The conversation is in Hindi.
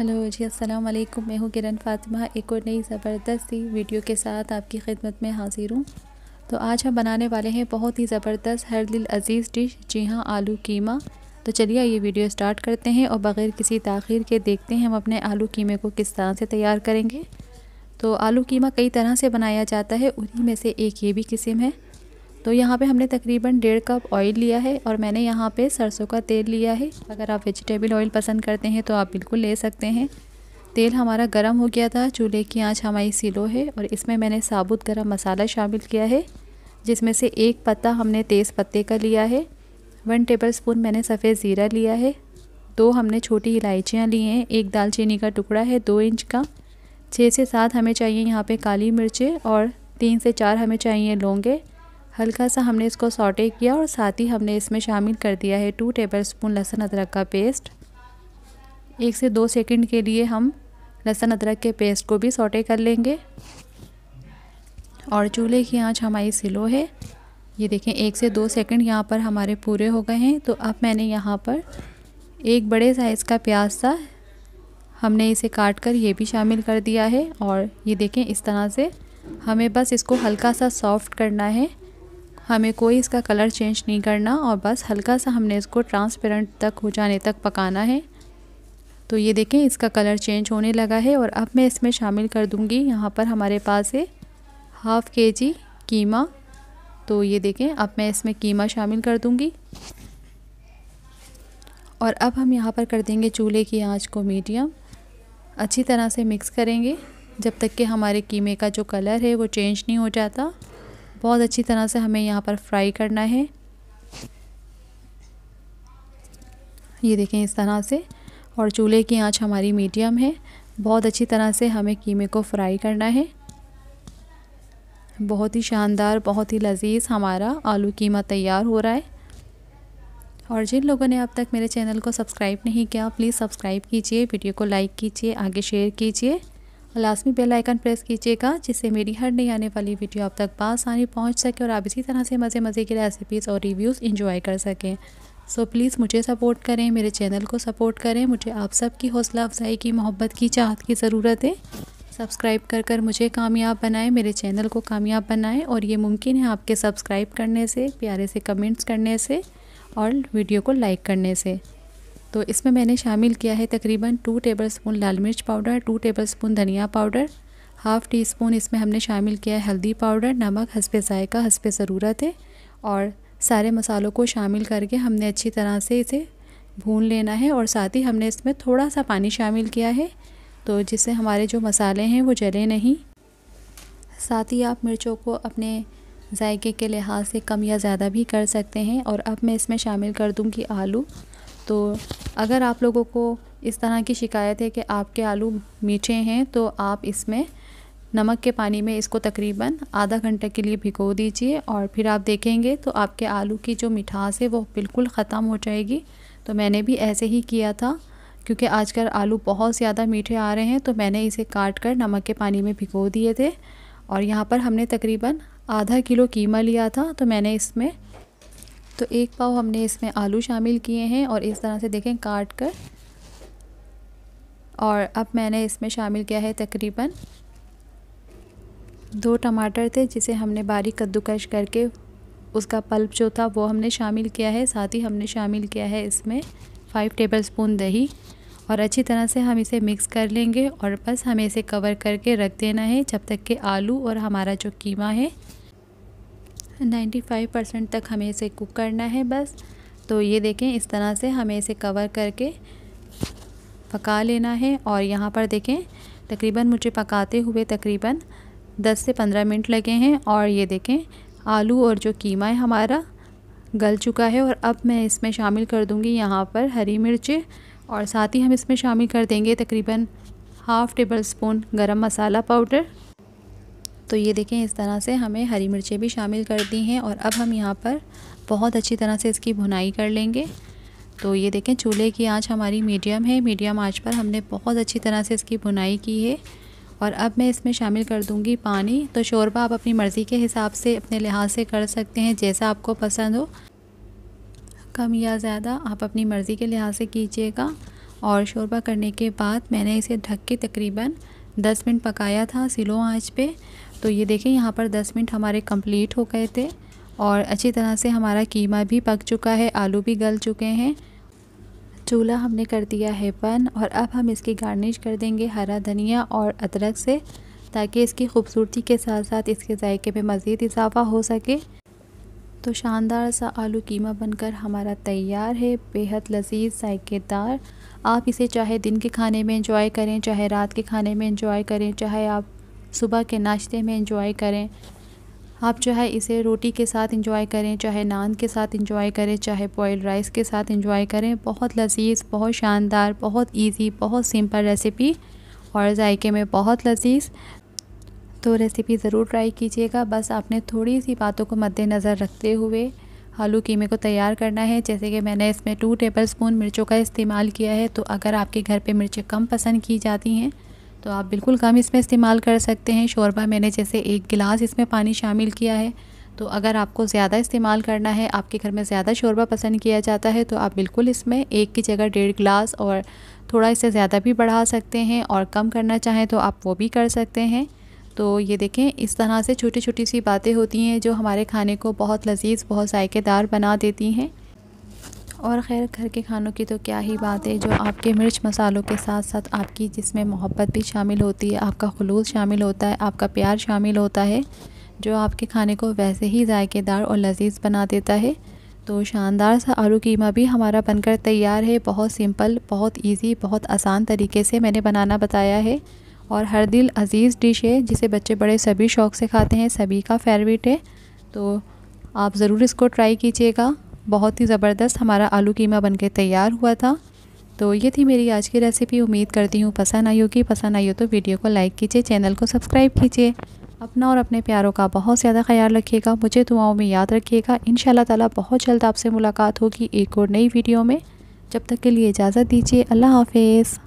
हेलो जी अस्सलाम वालेकुम मैं हूँ किरण फातिमा एक और नई ज़बरदस्ती वीडियो के साथ आपकी खिदमत में हाज़िर हूँ तो आज हम बनाने वाले हैं बहुत ही ज़बरदस्त हर दिल अजीज़ डिश जी हाँ आलू कीमा तो चलिए ये वीडियो स्टार्ट करते हैं और बग़ैर किसी तख़िर के देखते हैं हम अपने आलू कीमे को किस तरह से तैयार करेंगे तो आलू कीमा कई तरह से बनाया जाता है उन्हीं में से एक ये भी किस्म है तो यहाँ पे हमने तकरीबन डेढ़ कप ऑयल लिया है और मैंने यहाँ पे सरसों का तेल लिया है अगर आप वेजिटेबल ऑयल पसंद करते हैं तो आप बिल्कुल ले सकते हैं तेल हमारा गर्म हो गया था चूल्हे की आंच हमारी सिलो है और इसमें मैंने साबुत गरम मसाला शामिल किया है जिसमें से एक पत्ता हमने तेज़ पत्ते का लिया है वन टेबल स्पून मैंने सफ़ेद ज़ीरा लिया है दो हमने छोटी इलायचियाँ ली हैं एक दालचीनी का टुकड़ा है दो इंच का छः से सात हमें चाहिए यहाँ पे काली मिर्चें और तीन से चार हमें चाहिए लौंगे हल्का सा हमने इसको सॉटे किया और साथ ही हमने इसमें शामिल कर दिया है टू टेबल स्पून लहसुन अदरक का पेस्ट एक से दो सेकंड के लिए हम लहसुन अदरक के पेस्ट को भी सॉटे कर लेंगे और चूल्हे की आंच हमारी सिलो है ये देखें एक से दो सेकंड यहाँ पर हमारे पूरे हो गए हैं तो अब मैंने यहाँ पर एक बड़े साइज़ का प्याज था हमने इसे काट कर ये भी शामिल कर दिया है और ये देखें इस तरह से हमें बस इसको हल्का सा सॉफ्ट करना है हमें कोई इसका कलर चेंज नहीं करना और बस हल्का सा हमने इसको ट्रांसपेरेंट तक हो जाने तक पकाना है तो ये देखें इसका कलर चेंज होने लगा है और अब मैं इसमें शामिल कर दूँगी यहाँ पर हमारे पास है हाफ़ के जी कीमा तो ये देखें अब मैं इसमें कीमा शामिल कर दूँगी और अब हम यहाँ पर कर देंगे चूल्हे की आंच को मीडियम अच्छी तरह से मिक्स करेंगे जब तक कि हमारे कीमे का जो कलर है वो चेंज नहीं हो जाता बहुत अच्छी तरह से हमें यहाँ पर फ्राई करना है ये देखें इस तरह से और चूल्हे की आंच हमारी मीडियम है बहुत अच्छी तरह से हमें कीमे को फ्राई करना है बहुत ही शानदार बहुत ही लजीज हमारा आलू कीमा तैयार हो रहा है और जिन लोगों ने अब तक मेरे चैनल को सब्सक्राइब नहीं किया प्लीज़ सब्सक्राइब कीजिए वीडियो को लाइक कीजिए आगे शेयर कीजिए लाजमी बेल आइकन प्रेस कीजिएगा जिससे मेरी हर नई आने वाली वीडियो आप तक आसानी पहुंच सके और आप इसी तरह से मज़े मज़े की रेसिपीज़ और रिव्यूज़ इंजॉय कर सकें सो प्लीज़ मुझे सपोर्ट करें मेरे चैनल को सपोर्ट करें मुझे आप सब की हौसला अफजाई की मोहब्बत की चाहत की ज़रूरत है सब्सक्राइब कर कर मुझे कामयाब बनाएं मेरे चैनल को कामयाब बनाएं और ये मुमकिन है आपके सब्सक्राइब करने से प्यारे से कमेंट्स करने से और वीडियो को लाइक करने से तो इसमें मैंने शामिल किया है तकरीबन टू टेबल स्पून लाल मिर्च पाउडर टू टेबल स्पून धनिया पाउडर हाफ़ टी स्पून इसमें हमने शामिल किया है हल्दी पाउडर नमक हंसप ज़ायका हंसप ज़रूरत है और सारे मसालों को शामिल करके हमने अच्छी तरह से इसे भून लेना है और साथ ही हमने इसमें थोड़ा सा पानी शामिल किया है तो जिससे हमारे जो मसाले हैं वो जले नहीं साथ ही आप मिर्चों को अपने जायके के लिहाज से कम या ज़्यादा भी कर सकते हैं और अब मैं इसमें शामिल कर दूँगी आलू तो अगर आप लोगों को इस तरह की शिकायत है कि आपके आलू मीठे हैं तो आप इसमें नमक के पानी में इसको तकरीबन आधा घंटे के लिए भिगो दीजिए और फिर आप देखेंगे तो आपके आलू की जो मिठास है वो बिल्कुल ख़त्म हो जाएगी तो मैंने भी ऐसे ही किया था क्योंकि आजकल आलू बहुत ज़्यादा मीठे आ रहे हैं तो मैंने इसे काट कर नमक के पानी में भिगो दिए थे और यहाँ पर हमने तकरीबन आधा किलो कीमा लिया था तो मैंने इसमें तो एक पाव हमने इसमें आलू शामिल किए हैं और इस तरह से देखें काट कर और अब मैंने इसमें शामिल किया है तकरीबन दो टमाटर थे जिसे हमने बारीक कद्दूकश करके उसका पल्प जो था वो हमने शामिल किया है साथ ही हमने शामिल किया है इसमें फ़ाइव टेबल स्पून दही और अच्छी तरह से हम इसे मिक्स कर लेंगे और बस हमें इसे कवर करके रख देना है जब तक कि आलू और हमारा जो कीमा है 95 परसेंट तक हमें इसे कुक करना है बस तो ये देखें इस तरह से हमें इसे कवर करके पका लेना है और यहाँ पर देखें तकरीबन मुझे पकाते हुए तकरीबन 10 से 15 मिनट लगे हैं और ये देखें आलू और जो कीमा है हमारा गल चुका है और अब मैं इसमें शामिल कर दूँगी यहाँ पर हरी मिर्चें और साथ ही हम इसमें शामिल कर देंगे तकरीबन हाफ़ टेबल स्पून गरम मसाला पाउडर तो ये देखें इस तरह से हमें हरी मिर्चें भी शामिल कर दी हैं और अब हम यहाँ पर बहुत अच्छी तरह से इसकी भुनाई कर लेंगे तो ये देखें चूल्हे की आँच हमारी मीडियम है मीडियम आँच पर हमने बहुत अच्छी तरह से इसकी भुनाई की है और अब मैं इसमें शामिल कर दूंगी पानी तो शोरबा आप अपनी मर्ज़ी के हिसाब से अपने लिहाज से कर सकते हैं जैसा आपको पसंद हो कम या ज़्यादा आप अपनी मर्ज़ी के लिहाज से कीजिएगा और शोरबा करने के बाद मैंने इसे ढक के तकरीबन 10 मिनट पकाया था सिलो आंच पे तो ये देखें यहाँ पर 10 मिनट हमारे कंप्लीट हो गए थे और अच्छी तरह से हमारा कीमा भी पक चुका है आलू भी गल चुके हैं चूल्हा हमने कर दिया है बंद और अब हम इसकी गार्निश कर देंगे हरा धनिया और अदरक से ताकि इसकी खूबसूरती के साथ साथ इसके जायके में मज़ीद इजाफा हो सके तो शानदार सा आलू कीमा बनकर हमारा तैयार है बेहद लजीज जायकेदार आप इसे चाहे दिन के खाने में इंजॉय करें चाहे रात के खाने में इंजॉय करें चाहे आप सुबह के नाश्ते में इंजॉय करें आप चाहे इसे रोटी के साथ इंजॉय करें चाहे नान के साथ इंजॉय करें चाहे बॉयल राइस के साथ इंजॉय करें बहुत लजीज बहुत शानदार बहुत इजी बहुत सिंपल रेसिपी और जायके में बहुत लजीज तो रेसिपी ज़रूर ट्राई कीजिएगा बस आपने थोड़ी सी बातों को मद्देनज़र रखते हुए आलू कीमे को तैयार करना है जैसे कि मैंने इसमें टू टेबल स्पून मिर्चों का इस्तेमाल किया है तो अगर आपके घर पर मिर्चें कम पसंद की जाती हैं तो आप बिल्कुल कम इसमें इस्तेमाल कर सकते हैं शोरबा मैंने जैसे एक गिलास इसमें पानी शामिल किया है तो अगर आपको ज़्यादा इस्तेमाल करना है आपके घर में ज़्यादा शोरबा पसंद किया जाता है तो आप बिल्कुल इसमें एक की जगह डेढ़ गिलास और थोड़ा इसे ज़्यादा भी बढ़ा सकते हैं और कम करना चाहें तो आप वो भी कर सकते हैं तो ये देखें इस तरह से छोटी छोटी सी बातें होती हैं जो हमारे खाने को बहुत लजीज बहुत ऐकेदार बना देती हैं और खैर घर के खानों की तो क्या ही बात है जो आपके मिर्च मसालों के साथ साथ आपकी जिसमें मोहब्बत भी शामिल होती है आपका खलूस शामिल होता है आपका प्यार शामिल होता है जो आपके खाने को वैसे ही जायकेदार और लजीज बना देता है तो शानदार सा आलू कीमा भी हमारा बनकर तैयार है बहुत सिंपल बहुत इजी बहुत आसान तरीके से मैंने बनाना बताया है और हर दिल अजीज़ डिश है जिसे बच्चे बड़े सभी शौक़ से खाते हैं सभी का फेवरेट है तो आप ज़रूर इसको ट्राई कीजिएगा बहुत ही ज़बरदस्त हमारा आलू कीमा बनके तैयार हुआ था तो ये थी मेरी आज की रेसिपी उम्मीद करती हूँ पसंद आई होगी पसंद आई हो तो वीडियो को लाइक कीजिए चैनल को सब्सक्राइब कीजिए अपना और अपने प्यारों का बहुत ज़्यादा ख्याल रखिएगा मुझे दुआओं में याद रखिएगा इन ताला बहुत जल्द आपसे मुलाकात होगी एक और नई वीडियो में जब तक के लिए इजाज़त दीजिए अल्लाह हाफिज़